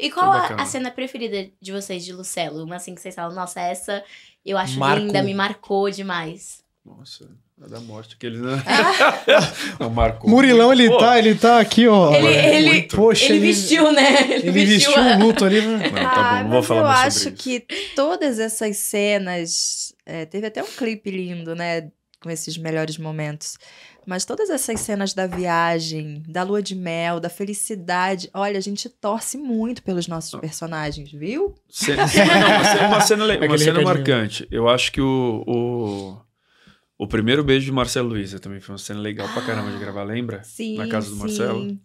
E qual a, a, cena preferida de vocês de Lucelo? Uma assim que vocês falam, nossa, essa eu acho Marco. linda, me marcou demais. Nossa, é da morte que ele né? Ah. não marcou. Murilão, ele Pô. tá, ele tá aqui, ó. Ele, ele, ele Poxa, ele, vestiu, né? Ele, ele vestiu o um luto ali. Né? Não, tá ah, bom, não vou falar eu mais acho que todas essas cenas. É, teve até um clipe lindo, né? com esses melhores momentos. Mas todas essas cenas da viagem, da lua de mel, da felicidade, olha, a gente torce muito pelos nossos ah. personagens, viu? Cena, não, uma cena, uma cena, marcante. Eu acho que o, o, o primeiro beijo de Marcelo Luiza também foi uma cena legal pra caramba de gravar, lembra? Sim. Na casa do sim. Marcelo.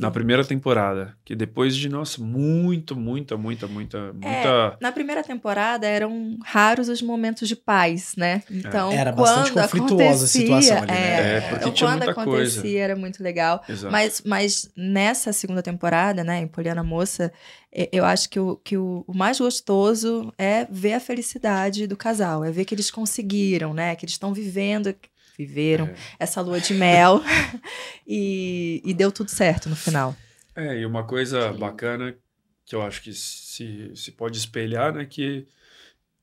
Na primeira temporada. Que depois de, nossa, muito, muita, muita, muita, é, muita. Na primeira temporada eram raros os momentos de paz, né? É. Então. É. Era bastante conflituosa a situação ali, é, né? É, porque então, tinha quando muita acontecia coisa. era muito legal. Exato. Mas, mas nessa segunda temporada, né, em Poliana Moça, eu acho que, o, que o, o, mais gostoso é ver a felicidade do casal, é ver que eles conseguiram, né? Que eles estão vivendo viveram, é. essa lua de mel. e, e, deu tudo certo no final. É, e uma coisa bacana que eu acho que se, se pode espelhar, né, que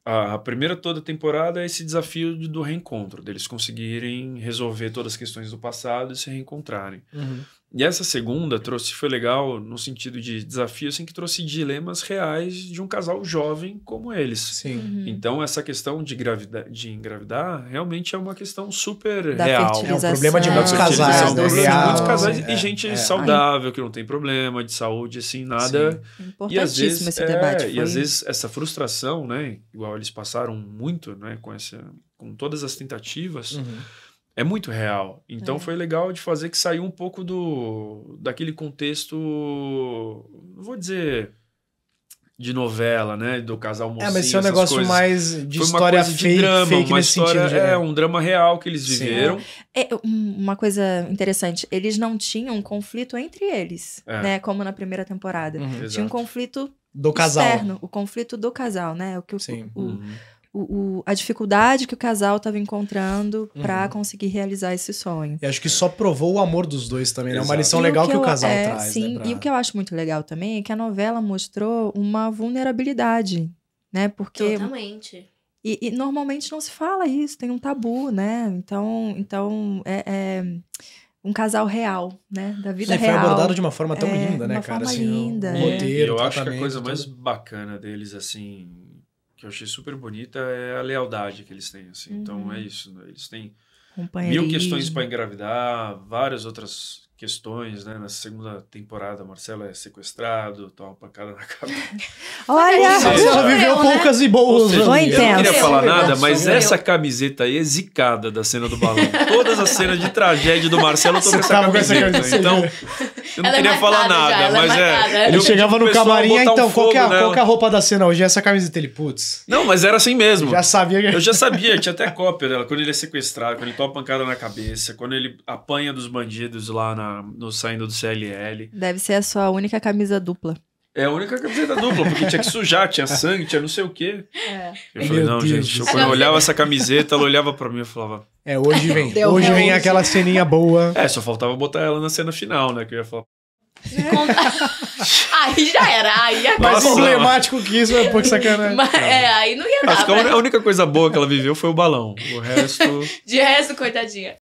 a, a primeira toda temporada é esse desafio do reencontro, deles conseguirem resolver todas as questões do passado e se reencontrarem. Uhum. E essa segunda trouxe, foi legal no sentido de desafio, assim, que trouxe dilemas reais de um casal jovem como eles. Sim. Uhum. Então, essa questão de, gravida, de engravidar realmente é uma questão super da real. É um problema de muitos casais. É um problema né? real, de muitos casais é, e gente é, saudável, que não tem problema de saúde, assim, nada. Sim. É e às vezes, esse é, debate. E às vezes essa frustração, né? Igual eles passaram muito, né? Com, essa, com todas as tentativas. Uhum é muito real. Então é. foi legal de fazer que saiu um pouco do daquele contexto, não vou dizer de novela, né, do casal mocinho. É, mas esse é um negócio coisas. mais de foi história fake, de drama, fake uma história, sentido, né? é um drama real que eles viveram. É, uma coisa interessante, eles não tinham um conflito entre eles, é. né, como na primeira temporada. Uhum, Tinha exato. um conflito do casal. Externo, o conflito do casal, né? O que o, Sim. O, uhum o, a dificuldade que o casal estava encontrando uhum. para conseguir realizar esse sonho. E acho que só provou o amor dos dois também, né? É uma lição e legal o que, que, o casal é, traz. Né, sim, né, pra... e o que eu acho muito legal também é que a novela mostrou uma vulnerabilidade, né? Porque. Totalmente. E, e normalmente não se fala isso, tem um tabu, né? Então, então é... é um casal real, né? Da vida Sim, real. foi abordado de uma forma tão é, linda, né, uma cara? Forma assim, linda, um é. roteiro, Eu acho que a coisa mais bacana deles, assim, que eu achei super bonita é a lealdade que eles têm. Assim. Uhum. Então é uhum. isso. Né? Eles têm mil questões para engravidar, várias outras questões, né? Na segunda temporada, Marcelo é sequestrado, toma uma pancada na cabeça. Olha! Seja, ela viveu eu, né? poucas né? e boas. Seja, Foi intenso. Eu não queria falar nada, mas essa camiseta aí é zicada da cena do balão. Todas as cenas de tragédia do Marcelo eu tô Com essa camiseta. Então, eu não ela é queria é falar nada, já, mas é. é ele chegava no camarim, então, um é fogo, qual, é é a roupa da cena hoje? Essa camiseta ele, putz. Não, mas era assim mesmo. Eu já sabia. Eu já sabia, tinha até cópia dela. Quando ele é sequestrado, quando ele toma pancada na cabeça, quando ele apanha dos bandidos lá na, no saindo do CLL. Deve ser a sua única camisa dupla. É a única camiseta dupla, porque tinha que sujar, tinha sangue, tinha não sei o quê. É. Eu falei, Meu não, Deus gente. Deus. quando eu olhava essa camiseta, ela olhava para mim e falava. É, hoje vem. hoje vem aquela ceninha boa. É, só faltava botar ela na cena final, né? Que eu ia falar. aí já era, aí acabou. Mais emblemático que isso, é um pouco sacanagem. Mas, é, aí não ia dar. Acho que né? a, única coisa boa que ela viveu foi o balão. O resto. De resto, coitadinha.